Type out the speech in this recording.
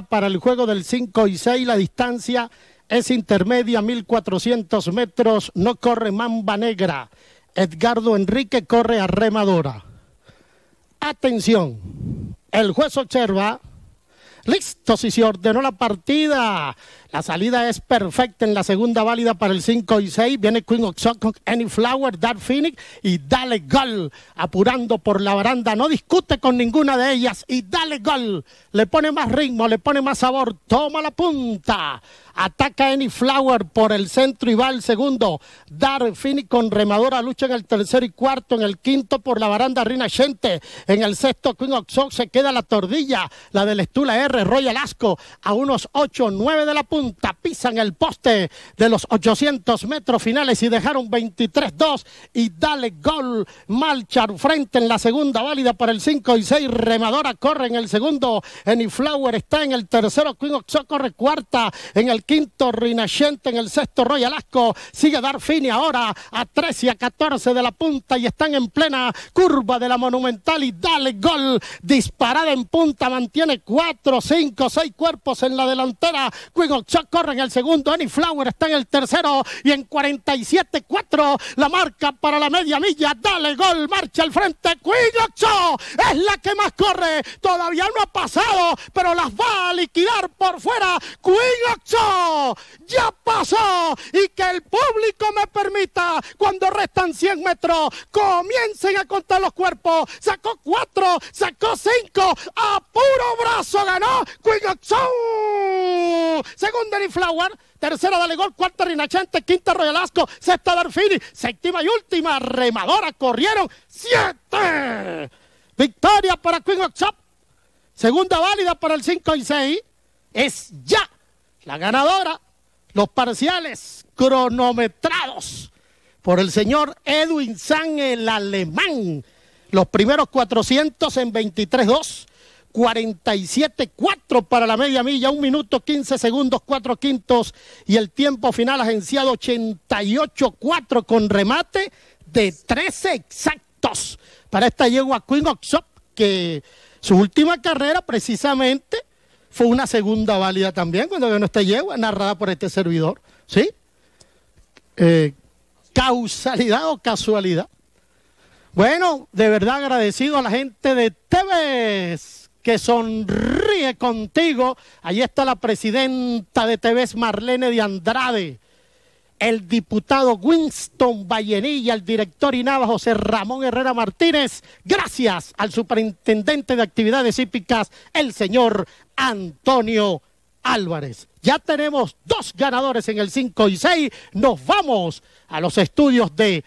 para el juego del 5 y 6. La distancia es intermedia, 1400 metros. No corre Mamba Negra. Edgardo Enrique corre a remadora. Atención. El juez observa Listo, si se ordenó la partida. La salida es perfecta en la segunda válida para el 5 y 6. Viene Queen of con Annie Flower, Dark Phoenix y Dale Gol. Apurando por la baranda. No discute con ninguna de ellas y Dale Gol. Le pone más ritmo, le pone más sabor. Toma la punta. Ataca Annie Flower por el centro y va al segundo. Dark Phoenix con remadora lucha en el tercero y cuarto. En el quinto por la baranda Rina Gente. En el sexto Queen of se queda la tordilla. La del Estula R Royal Asco a unos 8, 9 de la punta, pisan el poste de los 800 metros finales y dejaron 23-2 y dale gol, Malchar frente en la segunda válida por el 5 y 6, Remadora corre en el segundo, Flower está en el tercero, Queen Oxo corre cuarta, en el quinto Rinascente, en el sexto Royal Asco sigue dar y ahora a 13 y a 14 de la punta y están en plena curva de la Monumental y dale gol, disparada en punta, mantiene 4, cinco, seis cuerpos en la delantera. Quick corre en el segundo. Annie Flower está en el tercero. Y en 47-4 la marca para la media milla. Dale gol, marcha al frente. Quick es la que más corre. Todavía no ha pasado, pero las va a liquidar por fuera. Quick ya pasó. Y que el público me permita, cuando restan 100 metros, comiencen a contar los cuerpos. Sacó cuatro, sacó cinco. A puro brazo ganó. Queen Segunda Danny Flower. Tercera Dale Gol. Cuarta Rinachante, Quinta Royal Sexta Darfini. Séptima y última remadora. Corrieron siete. Victoria para Queen Segunda válida para el 5 y 6. Es ya la ganadora. Los parciales cronometrados por el señor Edwin sang el alemán. Los primeros 400 en 23-2 47-4 para la media milla, 1 minuto 15 segundos, 4 quintos y el tiempo final agenciado 88-4 con remate de 13 exactos para esta yegua Queen Oxop que su última carrera precisamente fue una segunda válida también cuando ganó esta yegua narrada por este servidor, ¿sí? Eh, causalidad o casualidad. Bueno, de verdad agradecido a la gente de TVS que sonríe contigo. Ahí está la presidenta de TVS, Marlene de Andrade, el diputado Winston Vallenilla, el director Inaba José Ramón Herrera Martínez, gracias al superintendente de actividades hípicas, el señor Antonio Álvarez. Ya tenemos dos ganadores en el 5 y 6. Nos vamos a los estudios de